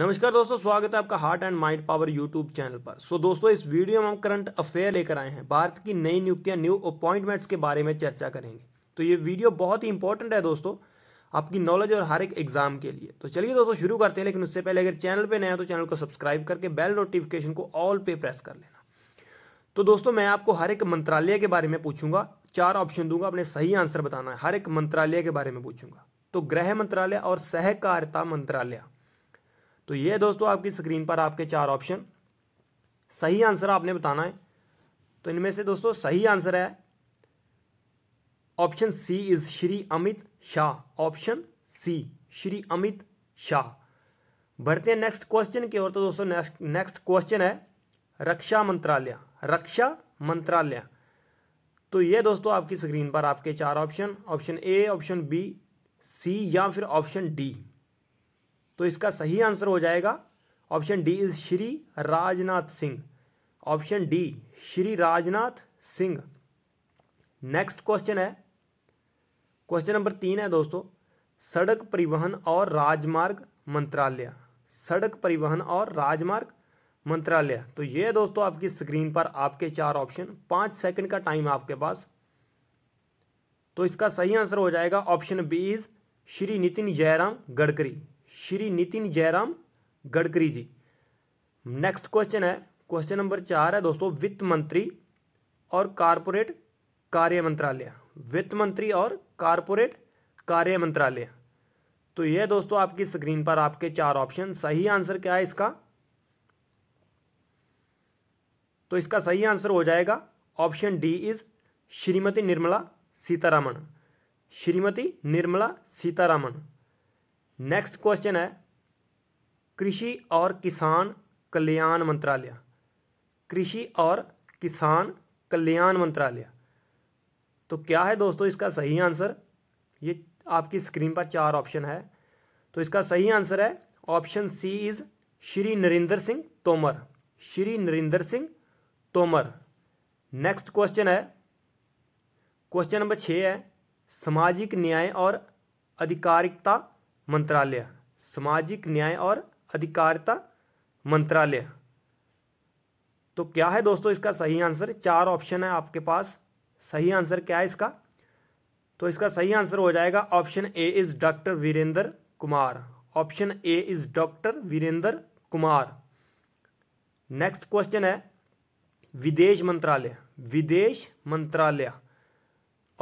नमस्कार दोस्तों स्वागत है आपका heart and mind power YouTube channel पर सो so, दोस्तों इस वीडियो में हम करंट अफेयर लेकर आए हैं भारत की नई नियुक्तियां न्यू अपॉइंटमेंट्स के बारे में चर्चा करेंगे तो ये वीडियो बहुत ही इंपॉर्टेंट है दोस्तों आपकी नॉलेज और हर एक एग्जाम के लिए तो चलिए दोस्तों शुरू करते हैं लेकिन उससे पहले अगर चैनल पर नया तो चैनल को सब्सक्राइब करके बेल नोटिफिकेशन को ऑल पे प्रेस कर लेना तो दोस्तों मैं आपको हर एक मंत्रालय के बारे में पूछूंगा चार ऑप्शन दूंगा अपने सही आंसर बताना है हर एक मंत्रालय के बारे में पूछूंगा तो गृह मंत्रालय और सहकारिता मंत्रालय तो ये दोस्तों आपकी स्क्रीन पर आपके चार ऑप्शन सही आंसर आपने बताना है तो इनमें से दोस्तों सही आंसर है option C is Shri Amit Shah option C Shri Amit Shah बढ़ते हैं नेक्स्ट क्वेश्चन की ओर तो दोस्तों नेक्स्ट नेक्स्ट क्वेश्चन है रक्षा मंत्रालय रक्षा मंत्रालय तो ये दोस्तों आपकी स्क्रीन पर आपके चार option option A option B C या फिर ऑप्शन डी तो इसका सही आंसर हो जाएगा option D is Shri Rajnath Singh option D Shri Rajnath Singh next question है क्वेश्चन नंबर तीन है दोस्तों सड़क परिवहन और राजमार्ग मंत्रालय सड़क परिवहन और राजमार्ग मंत्रालय तो ये दोस्तों आपकी स्क्रीन पर आपके चार ऑप्शन पांच सेकंड का टाइम आपके पास तो इसका सही आंसर हो जाएगा option B is Shri Nitin Jairam Gadkari Shri Nitin Jairam Gadkari ji next question है क्वेश्चन नंबर चार है दोस्तों वित्त मंत्री और कारपोरेट कार्य मंत्रालय वित्त मंत्री और कारपोरेट कार्य मंत्रालय तो यह दोस्तों आपकी स्क्रीन पर आपके चार ऑप्शन सही आंसर क्या है इसका तो इसका सही आंसर हो जाएगा option D is Shrimati Nirmala Sitharaman Shrimati Nirmala Sitharaman next question है कृषि और किसान कल्याण मंत्रालय कृषि और किसान कल्याण मंत्रालय तो क्या है दोस्तों इसका सही आंसर ये आपकी स्क्रीन पर चार ऑप्शन है तो इसका सही आंसर है option C is Shri Narendra Singh Tomar Shri Narendra Singh Tomar next question है क्वेश्चन नंबर छः है सामाजिक न्याय और आधिकारिकता मंत्रालय सामाजिक न्याय और अधिकारिता मंत्रालय तो क्या है दोस्तों इसका सही आंसर चार ऑप्शन है आपके पास सही आंसर क्या है इसका तो इसका सही आंसर हो जाएगा option A is doctor Virendra Kumar option A is doctor Virendra Kumar next question है विदेश मंत्रालय विदेश मंत्रालय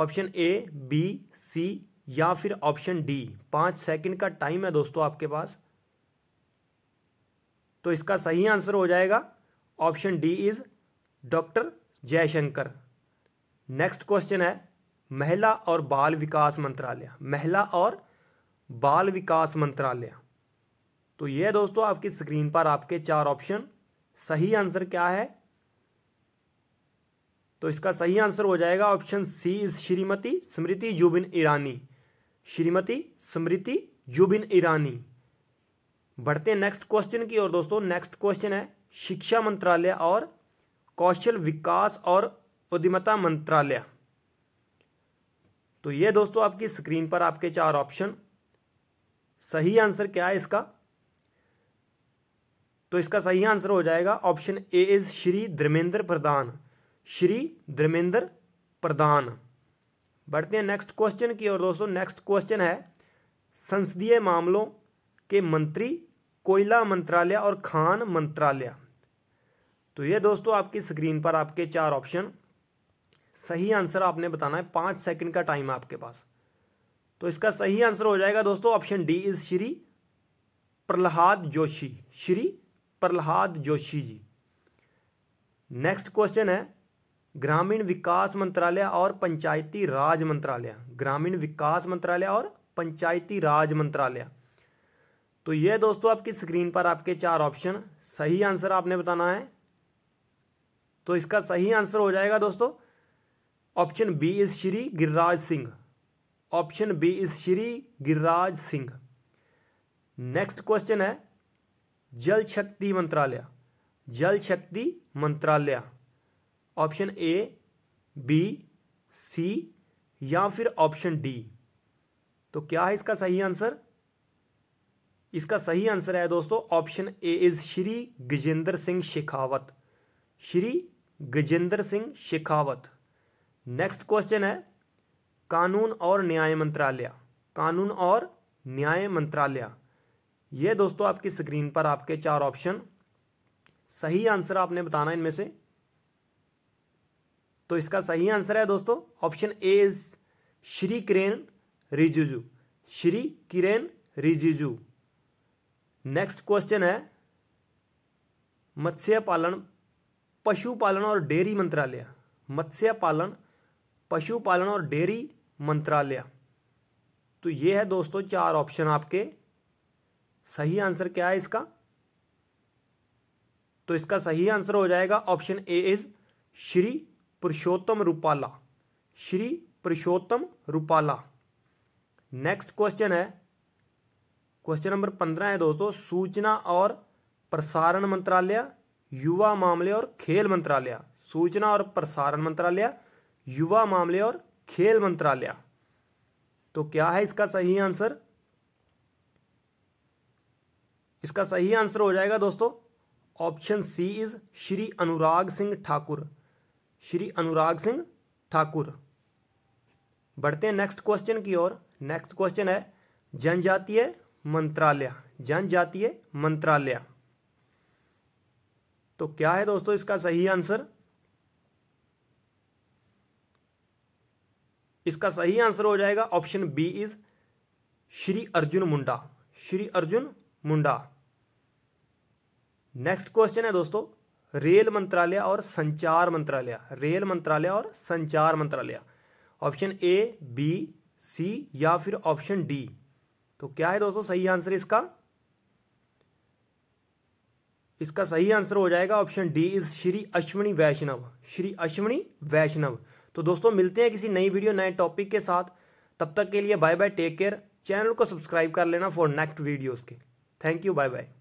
ऑप्शन ए बी सी या फिर ऑप्शन डी पांच सेकंड का टाइम है दोस्तों आपके पास तो इसका सही आंसर हो जाएगा option D is doctor Jaishankar next question है महिला और बाल विकास मंत्रालय महिला और बाल विकास मंत्रालय तो ये दोस्तों आपकी स्क्रीन पर आपके चार ऑप्शन सही आंसर क्या है तो इसका सही आंसर हो जाएगा option C is Shrimati Smriti Zubin Irani Shrimati Smriti Zubin Irani बढ़ते हैं नेक्स्ट क्वेश्चन की ओर दोस्तों नेक्स्ट क्वेश्चन है शिक्षा मंत्रालय और कौशल विकास और उद्यमता मंत्रालय तो ये दोस्तों आपकी स्क्रीन पर आपके चार ऑप्शन सही आंसर क्या है इसका तो इसका सही आंसर हो जाएगा option A is Shri Dharmendra Pradhan Shri Dharmendra Pradhan बढ़ते हैं नेक्स्ट क्वेश्चन की ओर दोस्तों नेक्स्ट क्वेश्चन है संसदीय मामलों के मंत्री कोयला मंत्रालय और खान मंत्रालय तो ये दोस्तों आपकी स्क्रीन पर आपके चार ऑप्शन सही आंसर आपने बताना है पांच सेकंड का टाइम है आपके पास तो इसका सही आंसर हो जाएगा दोस्तों option D is Shri Pralhad Joshi Shri Pralhad Joshi ji next question है ग्रामीण विकास मंत्रालय और पंचायती राज मंत्रालय ग्रामीण विकास मंत्रालय और पंचायती राज मंत्रालय तो ये दोस्तों आपकी स्क्रीन पर आपके चार ऑप्शन सही आंसर आपने बताना है तो इसका सही आंसर हो जाएगा दोस्तों option B is Shri Giriraj Singh option B is Shri Giriraj Singh next question है जल शक्ति मंत्रालय जल शक्ति मंत्रालय ऑप्शन ए बी सी या फिर ऑप्शन डी तो क्या है इसका सही आंसर इसका सही आंसर है दोस्तों option A is Shri Gajendra Singh Shekhawat Shri Gajendra Singh Shekhawat next question है कानून और न्याय मंत्रालय कानून और न्याय मंत्रालय ये दोस्तों आपकी स्क्रीन पर आपके चार ऑप्शन सही आंसर आपने बताना इनमें से तो इसका सही आंसर है दोस्तों option A is Shri Kiren Rijiju Shri Kiren Rijiju next question है मत्स्य पालन पशुपालन और डेयरी मंत्रालय मत्स्य पालन पशुपालन और डेयरी मंत्रालय तो ये है दोस्तों चार ऑप्शन आपके सही आंसर क्या है इसका तो इसका सही आंसर हो जाएगा option A is Shri Purushottam Rupala Shri Purushottam Rupala next question है क्वेश्चन नंबर पंद्रह है दोस्तों सूचना और प्रसारण मंत्रालय युवा मामले और खेल मंत्रालय सूचना और प्रसारण मंत्रालय युवा मामले और खेल मंत्रालय तो क्या है इसका सही आंसर इसका सही आंसर हो जाएगा दोस्तों option C is Shri Anurag Singh Thakur Shri Anurag Singh Thakur बढ़ते हैं नेक्स्ट क्वेश्चन की ओर नेक्स्ट क्वेश्चन है जनजातीय मंत्रालय जनजातीय मंत्रालय तो क्या है दोस्तों इसका सही आंसर इसका सही आंसर हो जाएगा option B is Shri Arjun Munda Shri Arjun Munda next question है दोस्तों रेल मंत्रालय और संचार मंत्रालय रेल मंत्रालय और संचार मंत्रालय ऑप्शन ए बी सी या फिर ऑप्शन डी तो क्या है दोस्तों सही आंसर इसका इसका सही आंसर हो जाएगा option D is Shri Ashwini Vaishnaw Shri Ashwini Vaishnaw तो दोस्तों मिलते हैं किसी नई वीडियो नए टॉपिक के साथ तब तक के लिए bye bye take care channel को सब्सक्राइब कर लेना फॉर नेक्स्ट वीडियोस के थैंक यू बाय बाय